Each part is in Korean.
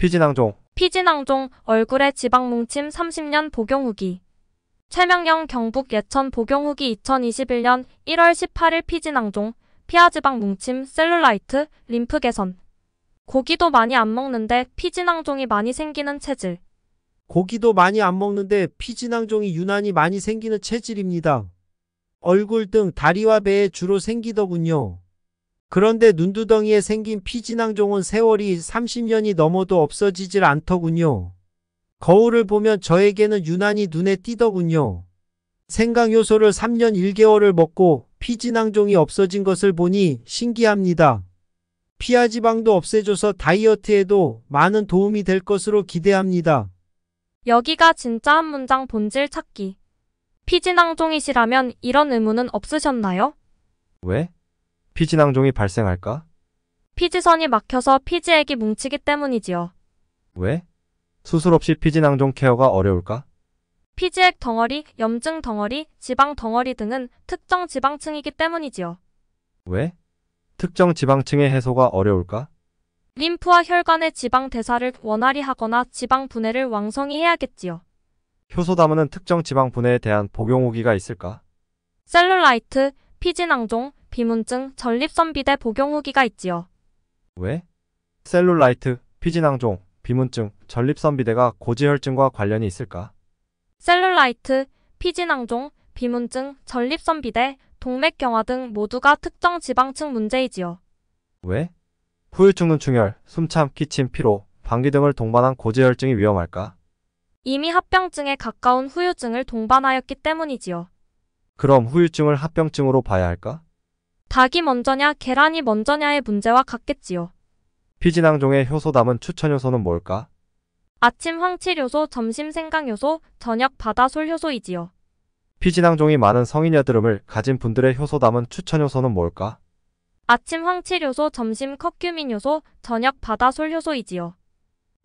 피진항종 피진항종 얼굴에 지방 뭉침 30년 복용 후기 최명영 경북 예천 복용 후기 2021년 1월 18일 피진항종 피하지방 뭉침 셀룰라이트 림프 개선 고기도 많이 안 먹는데 피진항종이 많이 생기는 체질 고기도 많이 안 먹는데 피진항종이 유난히 많이 생기는 체질입니다. 얼굴 등 다리와 배에 주로 생기더군요. 그런데 눈두덩이에 생긴 피진항종은 세월이 30년이 넘어도 없어지질 않더군요. 거울을 보면 저에게는 유난히 눈에 띄더군요. 생강효소를 3년 1개월을 먹고 피진항종이 없어진 것을 보니 신기합니다. 피하지방도 없애줘서 다이어트에도 많은 도움이 될 것으로 기대합니다. 여기가 진짜 한 문장 본질 찾기. 피진항종이시라면 이런 의무는 없으셨나요? 왜? 피지낭종이 발생할까? 피지선이 막혀서 피지액이 뭉치기 때문이지요. 왜? 수술 없이 피지낭종 케어가 어려울까? 피지액 덩어리, 염증 덩어리, 지방 덩어리 등은 특정 지방층이기 때문이지요. 왜? 특정 지방층의 해소가 어려울까? 림프와 혈관의 지방 대사를 원활히 하거나 지방 분해를 왕성히 해야겠지요. 효소담은 특정 지방 분해에 대한 복용 후기가 있을까? 셀룰라이트, 피지낭종, 비문증, 전립선비대 복용 후기가 있지요. 왜? 셀룰라이트, 피진항종 비문증, 전립선비대가 고지혈증과 관련이 있을까? 셀룰라이트, 피진항종 비문증, 전립선비대, 동맥경화 등 모두가 특정 지방층 문제이지요. 왜? 후유증은 충혈, 숨참, 기침, 피로, 방귀 등을 동반한 고지혈증이 위험할까? 이미 합병증에 가까운 후유증을 동반하였기 때문이지요. 그럼 후유증을 합병증으로 봐야 할까? 닭이 먼저냐 계란이 먼저냐의 문제와 같겠지요. 피진항종의 효소담은 추천 효소는 뭘까? 아침 황칠 효소, 점심 생강 효소, 저녁 바다솔 효소이지요. 피진항종이 많은 성인 여드름을 가진 분들의 효소담은 추천 효소는 뭘까? 아침 황칠 효소, 점심 커큐민 효소, 저녁 바다솔 효소이지요.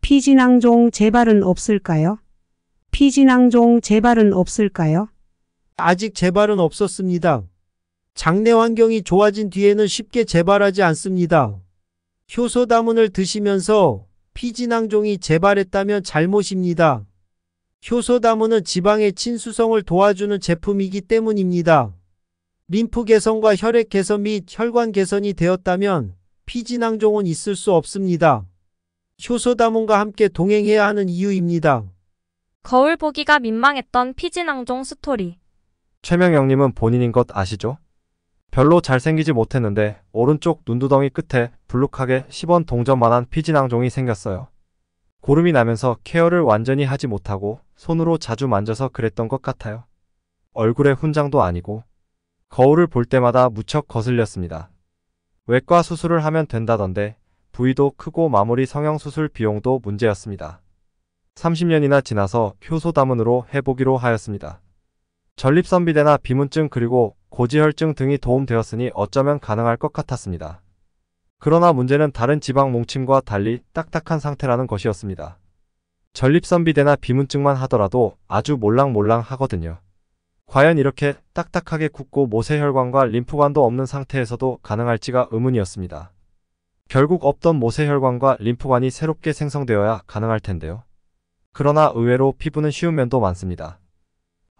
피진항종 재발은 없을까요? 피진항종 재발은 없을까요? 아직 재발은 없었습니다. 장내 환경이 좋아진 뒤에는 쉽게 재발하지 않습니다. 효소다문을 드시면서 피진낭종이 재발했다면 잘못입니다. 효소다문은 지방의 친수성을 도와주는 제품이기 때문입니다. 림프 개선과 혈액 개선 및 혈관 개선이 되었다면 피진낭종은 있을 수 없습니다. 효소다문과 함께 동행해야 하는 이유입니다. 거울 보기가 민망했던 피진낭종 스토리. 최명영님은 본인인 것 아시죠? 별로 잘생기지 못했는데 오른쪽 눈두덩이 끝에 불룩하게 10원 동전만한 피지낭종이 생겼어요. 고름이 나면서 케어를 완전히 하지 못하고 손으로 자주 만져서 그랬던 것 같아요. 얼굴에 훈장도 아니고 거울을 볼 때마다 무척 거슬렸습니다. 외과 수술을 하면 된다던데 부위도 크고 마무리 성형수술 비용도 문제였습니다. 30년이나 지나서 효소다문으로 해보기로 하였습니다. 전립선비대나 비문증 그리고 고지혈증 등이 도움되었으니 어쩌면 가능할 것 같았습니다. 그러나 문제는 다른 지방 뭉침과 달리 딱딱한 상태라는 것이었습니다. 전립선비대나 비문증만 하더라도 아주 몰랑몰랑 하거든요. 과연 이렇게 딱딱하게 굳고 모세혈관과 림프관도 없는 상태에서도 가능할지가 의문이었습니다. 결국 없던 모세혈관과 림프관이 새롭게 생성되어야 가능할 텐데요. 그러나 의외로 피부는 쉬운 면도 많습니다.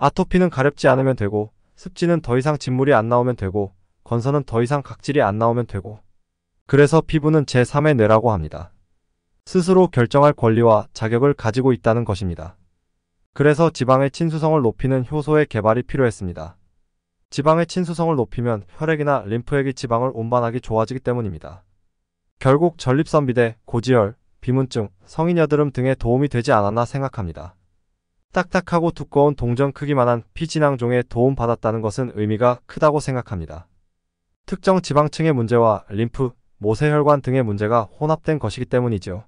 아토피는 가렵지 않으면 되고 습지는 더 이상 진물이 안 나오면 되고 건선은 더 이상 각질이 안 나오면 되고 그래서 피부는 제3의 뇌라고 합니다. 스스로 결정할 권리와 자격을 가지고 있다는 것입니다. 그래서 지방의 친수성을 높이는 효소의 개발이 필요했습니다. 지방의 친수성을 높이면 혈액이나 림프액이 지방을 운반하기 좋아지기 때문입니다. 결국 전립선비대, 고지혈, 비문증, 성인여드름 등에 도움이 되지 않았나 생각합니다. 딱딱하고 두꺼운 동전 크기만한 피진항종에 도움받았다는 것은 의미가 크다고 생각합니다. 특정 지방층의 문제와 림프, 모세혈관 등의 문제가 혼합된 것이기 때문이죠.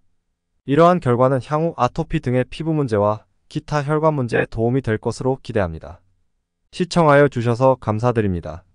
이러한 결과는 향후 아토피 등의 피부 문제와 기타 혈관 문제에 도움이 될 것으로 기대합니다. 시청하여 주셔서 감사드립니다.